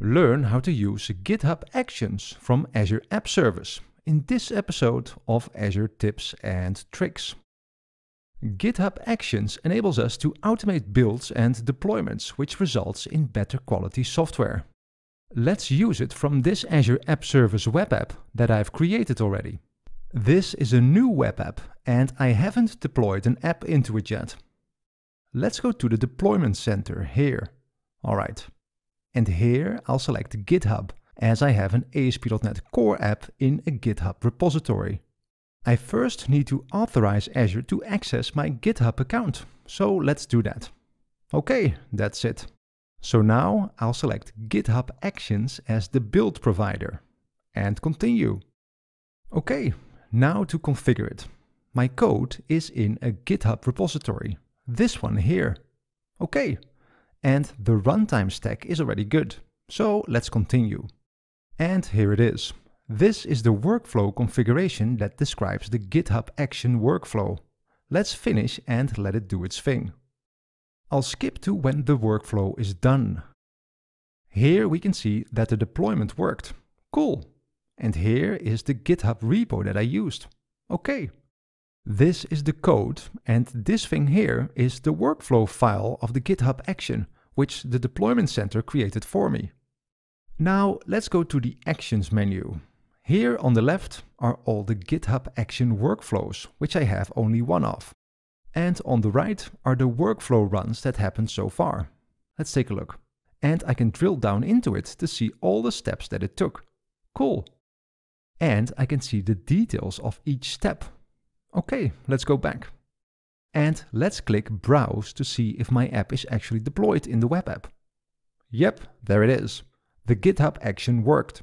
learn how to use GitHub Actions from Azure App Service in this episode of Azure Tips and Tricks. GitHub Actions enables us to automate builds and deployments, which results in better quality software. Let's use it from this Azure App Service web app that I've created already. This is a new web app and I haven't deployed an app into it yet. Let's go to the deployment center here. All right, and here I'll select GitHub, as I have an ASP.NET Core app in a GitHub repository. I first need to authorize Azure to access my GitHub account, so let's do that. Okay, that's it. So now I'll select GitHub Actions as the build provider and continue. Okay, now to configure it. My code is in a GitHub repository, this one here. Okay, and the runtime stack is already good. So let's continue. And here it is. This is the workflow configuration that describes the GitHub action workflow. Let's finish and let it do its thing. I'll skip to when the workflow is done. Here we can see that the deployment worked. Cool. And here is the GitHub repo that I used. Okay. This is the code and this thing here is the workflow file of the GitHub action which the deployment center created for me. Now let's go to the actions menu. Here on the left are all the GitHub action workflows, which I have only one of. And on the right are the workflow runs that happened so far. Let's take a look. And I can drill down into it to see all the steps that it took. Cool. And I can see the details of each step. Okay, let's go back. And let's click Browse to see if my app is actually deployed in the web app. Yep, there it is. The GitHub action worked.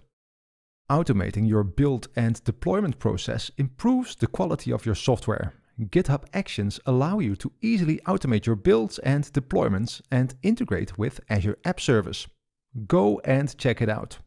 Automating your build and deployment process improves the quality of your software. GitHub Actions allow you to easily automate your builds and deployments and integrate with Azure App Service. Go and check it out.